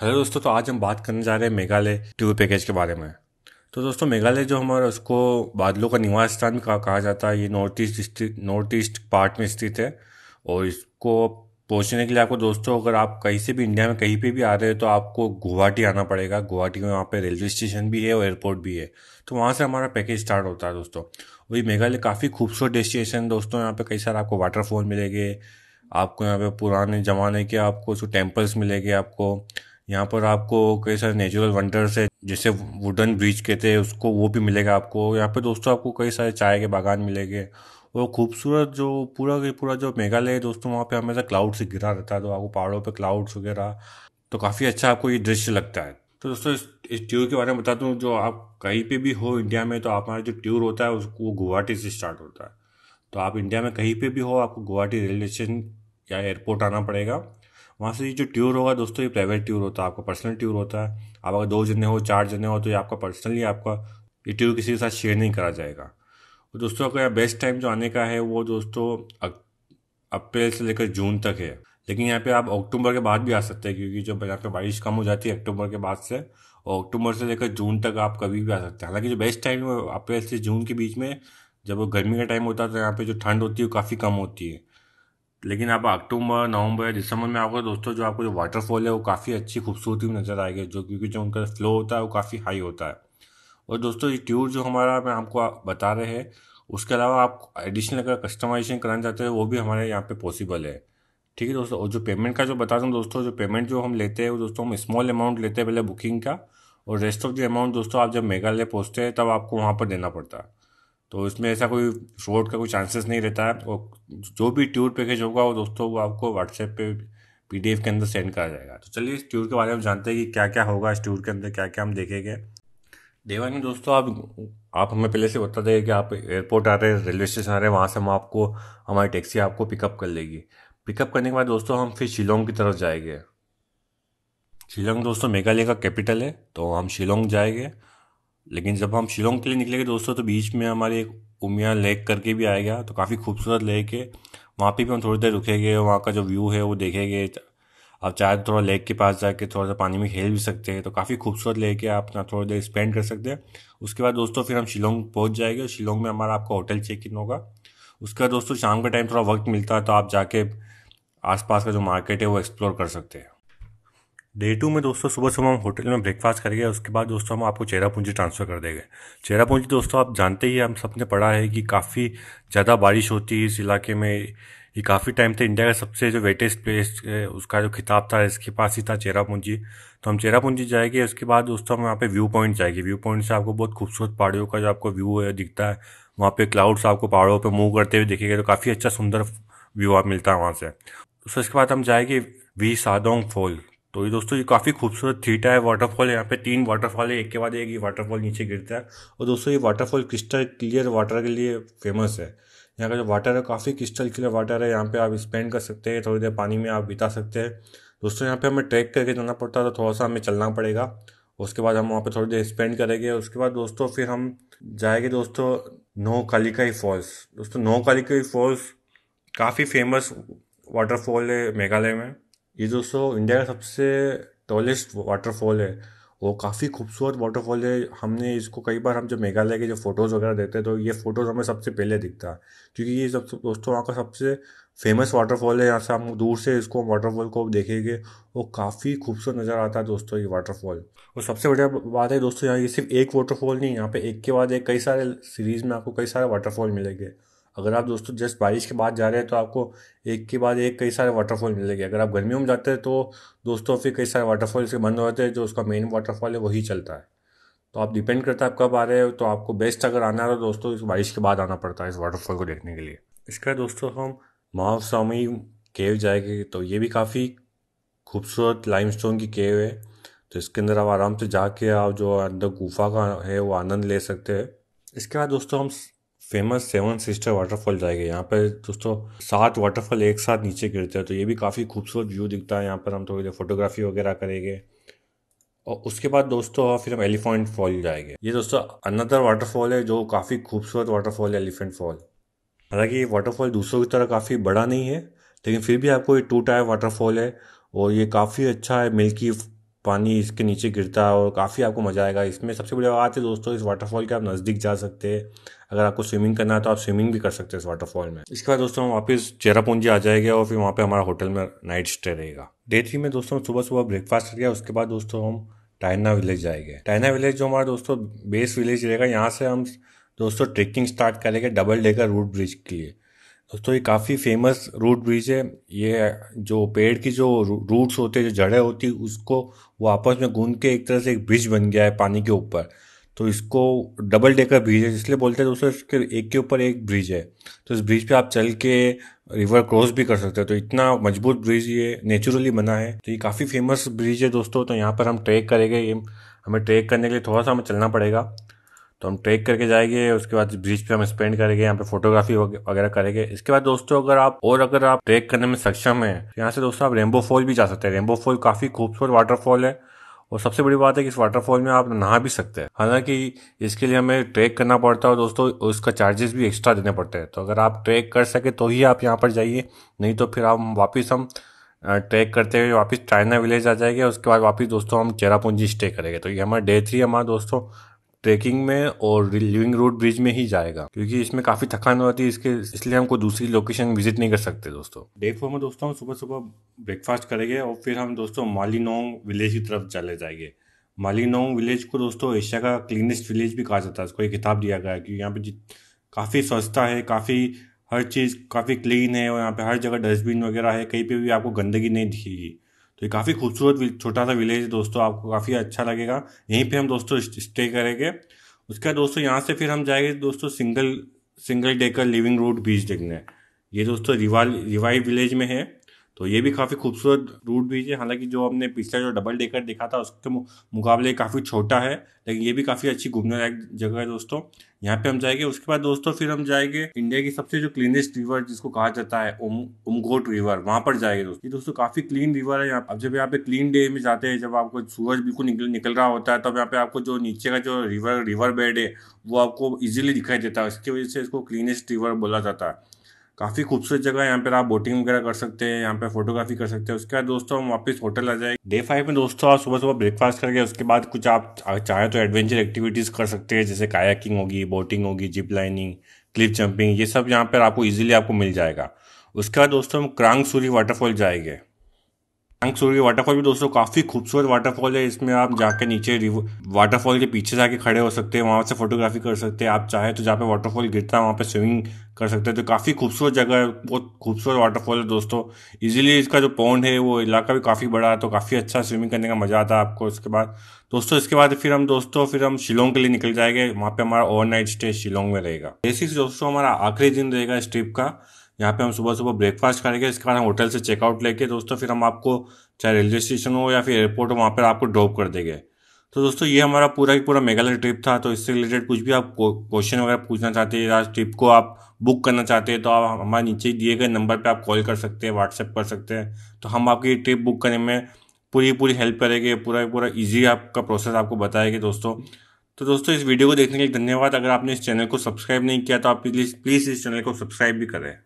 hello दोस्तों तो आज हम बात करने जा रहे हैं मेघालय टूर पैकेज के बारे में तो दोस्तों मेघालय जो हमारा उसको बादलों का निवास स्थान कहा जाता है ये north east district north east part में स्थित है और इसको पहुंचने के लिए आपको दोस्तों अगर आप कहीं से भी इंडिया में कहीं पे भी आ रहे हो तो आपको गुवाहाटी आना पड़ेगा गुवाहाटी में वहाँ पे रेलवे स्टेशन भी है और एयरपोर्ट भी है तो वहाँ से हमारा पैकेज स्टार्ट होता है दोस्तों और ये मेघालय काफ़ी खूबसूरत डेस्टिनेशन दोस्तों यहाँ पे कई सारे आपको वाटरफॉल मिलेंगे आपको यहाँ पे पुराने ज़माने के आपको टेम्पल्स मिलेंगे आपको यहाँ पर आपको कई सारे नेचुरल वंडर्स है जैसे वुडन ब्रिज कहते हैं उसको वो भी मिलेगा आपको यहाँ पर दोस्तों आपको कई सारे चाय के बागान मिलेंगे और खूबसूरत जो पूरा के पूरा जो मेघालय है दोस्तों वहाँ पे हमेशा क्लाउड से घिरा रहता है तो आपको पहाड़ों पे क्लाउड्स वगैरह तो काफ़ी अच्छा आपको ये दृश्य लगता है तो दोस्तों इस, इस ट्यूर के बारे में बता दूँ जो आप कहीं पे भी हो इंडिया में तो हमारा जो ट्यूर होता है उसको गुवाहाटी से स्टार्ट होता है तो आप इंडिया में कहीं पे भी हो आपको गुवाहाटी रेलवे स्टेशन या एयरपोर्ट आना पड़ेगा वहाँ से ये जो ट्यूर होगा दोस्तों ये प्राइवेट ट्यूर होता है आपका पर्सनल ट्यूर होता है आप अगर दो जने हो चार जने हो तो ये आपका पर्सनली आपका ये ट्यूर किसी के साथ शेयर नहीं करा जाएगा तो दोस्तों यहाँ बेस्ट टाइम जो आने का है वो दोस्तों अप्रैल से लेकर जून तक है लेकिन यहाँ पे आप अक्टूबर के बाद भी आ सकते हैं क्योंकि जब यहाँ पे बारिश कम हो जाती है अक्टूबर के बाद से और अक्टूबर से लेकर जून तक आप कभी भी आ सकते हैं हालांकि जो बेस्ट टाइम है अप्रैल से जून के बीच में जब गर्मी का टाइम होता है तो यहाँ पे जो ठंड होती है वो काफ़ी कम होती है लेकिन आप अक्टूबर नवंबर दिसंबर में आपको दोस्तों जो आपको जो वाटरफॉल है वो काफ़ी अच्छी खूबसूरती में नज़र आएगी जो क्योंकि जो उनका फ्लो होता है वो काफ़ी हाई होता है और दोस्तों ये ट्यूर जो हमारा मैं आपको बता रहे हैं उसके अलावा आप एडिशनल अगर कस्टमाइजेशन कराना चाहते हैं वो भी हमारे यहाँ पे पॉसिबल है ठीक है दोस्तों और जो पेमेंट का जो बता दूँ दोस्तों जो पेमेंट जो हम लेते हैं वो दोस्तों हम स्मॉल अमाउंट लेते हैं पहले बुकिंग का और रेस्ट ऑफ द अमाउंट दोस्तों आप जब मेघालय पहुँचते हैं तब आपको वहाँ पर देना पड़ता है तो इसमें ऐसा कोई फ्रॉड का कोई चांसेस नहीं रहता है और जो भी टूर पैकेज होगा वो दोस्तों वो आपको व्हाट्सएप पे पीडीएफ के अंदर सेंड करा जाएगा तो चलिए इस टूर के बारे में जानते हैं कि क्या क्या होगा इस टूर के अंदर क्या क्या हम देखेंगे देवन में दोस्तों आप आप हमें पहले से बता देंगे कि आप एयरपोर्ट आ रहे हैं रेलवे स्टेशन आ रहे हैं वहाँ से हम आपको हमारी टैक्सी आपको पिकअप कर लेगी पिकअप करने के बाद दोस्तों हम फिर शिलोंग की तरफ जाएंगे शिलोंग दोस्तों मेघालय का कैपिटल है तो हम शिलोंग जाएंगे लेकिन जब हम शिलोंग के लिए निकलेंगे दोस्तों तो बीच में हमारे एक उमिया लेक करके भी आएगा तो काफ़ी खूबसूरत लेक है वहाँ पे भी हम थोड़ी देर रुकेंगे वहाँ का जो व्यू है वो देखेंगे आप चाहे तो थोड़ा लेक के पास जाके थोड़ा सा पानी में खेल भी सकते हैं तो काफ़ी खूबसूरत लेक है आप ना थोड़ी देर स्पेंड कर सकते हैं उसके बाद दोस्तों फिर हम शिलोंग पहुँच जाएंगे और शिलोंग में हमारा आपका होटल चेक इन होगा उसके बाद दोस्तों शाम का टाइम थोड़ा वक्त मिलता है तो आप जाके आसपास का जो मार्केट है वो एक्सप्लोर कर सकते हैं डे टू में दोस्तों सुबह सुबह हम होटल में ब्रेकफास्ट करेंगे उसके बाद दोस्तों हम आपको चेरा पूंजी ट्रांसफ़र कर देंगे चेहरा पूंजी दोस्तों आप जानते ही हम सबने पढ़ा है कि काफ़ी ज़्यादा बारिश होती है इस इलाके में ये काफ़ी टाइम से इंडिया का सबसे जो वेटेस्ट प्लेस उसका जो खिताब था इसके पास ही था चेरा पूंजी तो हम चेरा पूंजी जाएंगे उसके बाद दोस्तों हम यहाँ पे व्यू पॉइंट जाएंगे व्यू पॉइंट से आपको बहुत खूबसूरत पहाड़ियों का जो आपको व्यू है दिखता है वहाँ पे क्लाउड्स आपको पहाड़ों पे मूव करते हुए दिखेंगे तो काफ़ी अच्छा सुंदर व्यू आप मिलता है वहाँ से तो उसके बाद हम जाएंगे वी सादोंग फॉल तो ये दोस्तों ये काफ़ी खूबसूरत थीटा है वाटरफॉल यहाँ पे तीन वाटरफॉल है एक के बाद एक ये वाटरफॉल नीचे गिरता है और दोस्तों ये वाटरफॉल क्रिस्टल क्लियर वाटर के लिए फेमस है यहाँ का जो वाटर है काफ़ी क्रिस्टल क्लियर वाटर है यहाँ पे आप स्पेंड कर सकते हैं थोड़ी देर पानी में आप बिता सकते हैं दोस्तों यहाँ पे हमें ट्रैक करके जाना पड़ता है तो थोड़ा सा हमें चलना पड़ेगा उसके बाद हम वहाँ पर थोड़ी देर स्पेंड करेंगे उसके बाद दोस्तों फिर हम जाएंगे दोस्तों नौ कालिकाई फॉल्स दोस्तों नौ कालिकाई फॉल्स काफ़ी फेमस वाटरफॉल है मेघालय में ये दोस्तों इंडिया का सबसे टॉलेस्ट वाटरफॉल है वो काफ़ी खूबसूरत वाटरफॉल है हमने इसको कई बार हम जब मेघालय के जो फ़ोटोज़ वगैरह देखते हैं तो ये फ़ोटोज़ हमें सबसे पहले दिखता है क्योंकि ये सब दोस्तों वहाँ का सबसे फेमस वाटरफॉल है यहाँ से हम दूर से इसको वाटरफॉल को देखेंगे वो काफ़ी खूबसूरत नज़र आता है दोस्तों ये वाटरफॉल और सबसे बढ़िया बात है दोस्तों यहाँ ये सिर्फ एक वाटरफॉल नहीं यहाँ पे एक के बाद एक कई सारे सीरीज़ में आपको कई सारे वाटरफॉल मिलेंगे अगर आप दोस्तों जस्ट बारिश के बाद जा रहे हैं तो आपको एक के बाद एक कई सारे वाटरफॉल मिलेंगे अगर आप गर्मियों में जाते हैं तो दोस्तों फिर कई सारे वाटरफॉल्स के बंद होते हैं जो उसका मेन वाटरफॉल है वही चलता है तो आप डिपेंड करता है आप कब आ रहे हो तो आपको बेस्ट अगर आना है तो दोस्तों इस बारिश के बाद आना पड़ता है इस वाटरफॉल को देखने के लिए इसके बाद दोस्तों हम स्वामी केव जाएंगे तो ये भी काफ़ी खूबसूरत लाइम की केव है तो इसके अंदर आप आराम से जाके आप जो अंदर गुफा का है वो आनंद ले सकते हैं इसके बाद दोस्तों हम फेमस सेवन सिस्टर वाटरफॉल जाएगा यहाँ पर दोस्तों सात वाटरफॉल एक साथ नीचे गिरते हैं तो ये भी काफ़ी खूबसूरत व्यू दिखता है यहाँ पर हम थोड़ी देर फोटोग्राफी वगैरह करेंगे और उसके बाद दोस्तों फिर हम एलिफेंट फॉल जाएंगे ये दोस्तों अनदर वाटरफॉल है जो काफ़ी खूबसूरत वाटरफॉल है एलिफेंट फॉल हालांकि ये वाटरफॉल दूसरों की तरह काफ़ी बड़ा नहीं है लेकिन फिर भी आपको ये टू टायर वाटरफॉल है और ये काफ़ी अच्छा है मिल्की पानी इसके नीचे गिरता है और काफ़ी आपको मज़ा आएगा इसमें सबसे बड़ी बात है दोस्तों इस वाटरफॉल के आप नज़दीक जा सकते हैं अगर आपको स्विमिंग करना है तो आप स्विमिंग भी कर सकते हैं इस वाटरफॉल में इसके बाद दोस्तों हम वापस चेरापूंजी आ जाएंगे और फिर वहाँ पर हमारा होटल में नाइट स्टे रहेगा डे थ्री में दोस्तों सुबह सुबह ब्रेकफास्ट कर गया उसके बाद दोस्तों हम टाइना विलेज जाएंगे टाइना विलेज जो हमारा दोस्तों बेस विलेज रहेगा यहाँ से हम दोस्तों ट्रेकिंग स्टार्ट करेंगे double decker root bridge के लिए दोस्तों ये काफ़ी फेमस रूट ब्रिज है ये जो पेड़ की जो रूट्स होते हैं जो जड़ें होती उसको वो आपस में गूंद के एक तरह से एक ब्रिज बन गया है पानी के ऊपर तो इसको डबल डेकर ब्रिज है इसलिए बोलते हैं दोस्तों इसके एक के ऊपर एक ब्रिज है तो इस ब्रिज पे आप चल के रिवर क्रॉस भी कर सकते हैं तो इतना मजबूत ब्रिज ये नेचुरली बना है तो ये काफ़ी फेमस ब्रिज है दोस्तों तो यहाँ पर हम ट्रैक करेंगे ये हमें ट्रैक करने के लिए थोड़ा सा हमें चलना पड़ेगा तो हम ट्रेक करके जाएंगे उसके बाद ब्रिज पे हम स्पेंड करेंगे यहाँ पे फोटोग्राफी वगैरह करेंगे इसके बाद दोस्तों अगर आप और अगर आप ट्रैक करने में सक्षम है तो यहाँ से दोस्तों आप रेमबो फॉल भी जा सकते हैं रेमबो फॉल काफ़ी खूबसूरत वाटरफॉल है और सबसे बड़ी बात है कि इस वाटरफॉल में आप नहा भी सकते हैं हालांकि इसके लिए हमें ट्रैक करना पड़ता है और दोस्तों उसका चार्जेस भी एक्स्ट्रा देने पड़ते हैं तो अगर आप ट्रेक कर सके तो ही आप यहाँ पर जाइए नहीं तो फिर आप वापस हम ट्रैक करते हुए वापस चाइना विलेज आ जाएंगे उसके बाद वापस दोस्तों हम चेरापूंजी स्टे करेंगे तो ये हमारा डे थ्री हमारा दोस्तों ट्रैकिंग में और लिविंग रोड ब्रिज में ही जाएगा क्योंकि इसमें काफ़ी थकान होती है इसके इसलिए हमको दूसरी लोकेशन विजिट नहीं कर सकते दोस्तों डे फोर में दोस्तों हम सुबह सुबह ब्रेकफास्ट करेंगे और फिर हम दोस्तों मालीनोंग विलेज की तरफ चले जाएंगे मालीनोंग विलेज को दोस्तों एशिया का क्लीनेस्ट विलेज भी कहा जाता है उसको एक किताब दिया गया है कि यहाँ पे काफ़ी स्वच्छता है काफ़ी हर चीज़ काफ़ी क्लीन है और यहाँ पे हर जगह डस्टबिन वगैरह है कहीं पे भी आपको गंदगी नहीं दिखेगी तो ये काफ़ी खूबसूरत छोटा सा विलेज है दोस्तों आपको काफ़ी अच्छा लगेगा यहीं पे हम दोस्तों स्टे करेंगे उसके बाद दोस्तों यहाँ से फिर हम जाएंगे दोस्तों single single decker living root बीच देखने ये दोस्तों रिवाल रिवाई विलेज में है तो ये भी काफ़ी खूबसूरत रूट भी है हालांकि जो हमने पिछला जो डबल डेकर देखा था उसके मुकाबले काफ़ी छोटा है लेकिन ये भी काफ़ी अच्छी घूमने लायक जगह है दोस्तों यहाँ पे हम जाएंगे उसके बाद दोस्तों फिर हम जाएंगे इंडिया की सबसे जो क्लीनेस्ट रिवर जिसको कहा जाता है उम उमगोट रिवर वहाँ पर जाएंगे दोस्तों ये दोस्तों काफ़ी क्लीन रिवर है यहाँ अब जब यहाँ पे क्लीन डे में जाते हैं जब आपको सूरज बिल्कुल निकल निकल रहा होता है तब यहाँ पे आपको जो नीचे का जो रिवर रिवर बेड है वो आपको ईजिली दिखाई देता है उसकी वजह से इसको क्लीनेस्ट रिवर बोला जाता है काफ़ी खूबसूरत जगह है यहाँ पर आप बोटिंग वगैरह कर सकते हैं यहाँ पे फोटोग्राफी कर सकते हैं उसके बाद दोस्तों हम वापस होटल आ जाए डे फाइव में दोस्तों आप सुबह सुबह ब्रेकफास्ट करके उसके बाद कुछ आप चाहे तो एडवेंचर एक्टिविटीज़ कर सकते हैं जैसे कायाकिंग होगी बोटिंग होगी जिप लाइनिंग क्लिप जंपिंग ये सब यहाँ पर आपको ईजिली आपको मिल जाएगा उसके बाद दोस्तों हम क्रांग सूरी वाटरफॉल जाएंगे सूर्य के वाटरफॉल भी दोस्तों काफ़ी खूबसूरत वाटरफॉल है इसमें आप जाके नीचे वाटरफॉल के पीछे जाके खड़े हो सकते हैं वहाँ से फोटोग्राफी कर सकते हैं आप चाहे तो जहाँ पे वाटरफॉल गिरता है वहाँ पे स्विमिंग कर सकते हैं तो काफ़ी खूबसूरत जगह है बहुत खूबसूरत वाटरफॉल है दोस्तों इजीली इसका जो पौंड है वो इलाका भी काफ़ी बड़ा है तो काफ़ी अच्छा स्विमिंग करने का मज़ा आता है आपको इसके बाद दोस्तों इसके बाद फिर हम दोस्तों फिर हम शिलोंग के लिए निकल जाएंगे वहाँ पे हमारा ओवरनाइट स्टे शिलोंग में रहेगा ऐसी दोस्तों हमारा आखिरी दिन रहेगा इस ट्रिप का यहाँ पे हम सुबह सुबह ब्रेकफास्ट करेंगे इसके बाद हम होटल से चेकआउट लेके दोस्तों फिर हम आपको चाहे रेलवे स्टेशन हो या फिर एयरपोर्ट हो वहाँ पर आपको ड्रॉप कर देंगे तो दोस्तों ये हमारा पूरा ही पूरा मेघालय ट्रिप था तो इससे रिलेटेड कुछ भी आप क्वेश्चन वगैरह पूछना चाहते हैं या ट्रिप को आप बुक करना चाहते हैं तो आप हमारे नीचे दिए गए नंबर पर आप कॉल कर सकते हैं व्हाट्सएप कर सकते हैं तो हम आपकी ट्रिप बुक करने में पूरी पूरी हेल्प करेंगे पूरा पूरा ईजी आपका प्रोसेस आपको बताएंगे दोस्तों तो दोस्तों इस वीडियो को देखने के लिए धन्यवाद अगर आपने इस चैनल को सब्सक्राइब नहीं किया तो आप प्लीज़ प्लीज़ इस चैनल को सब्सक्राइब भी करें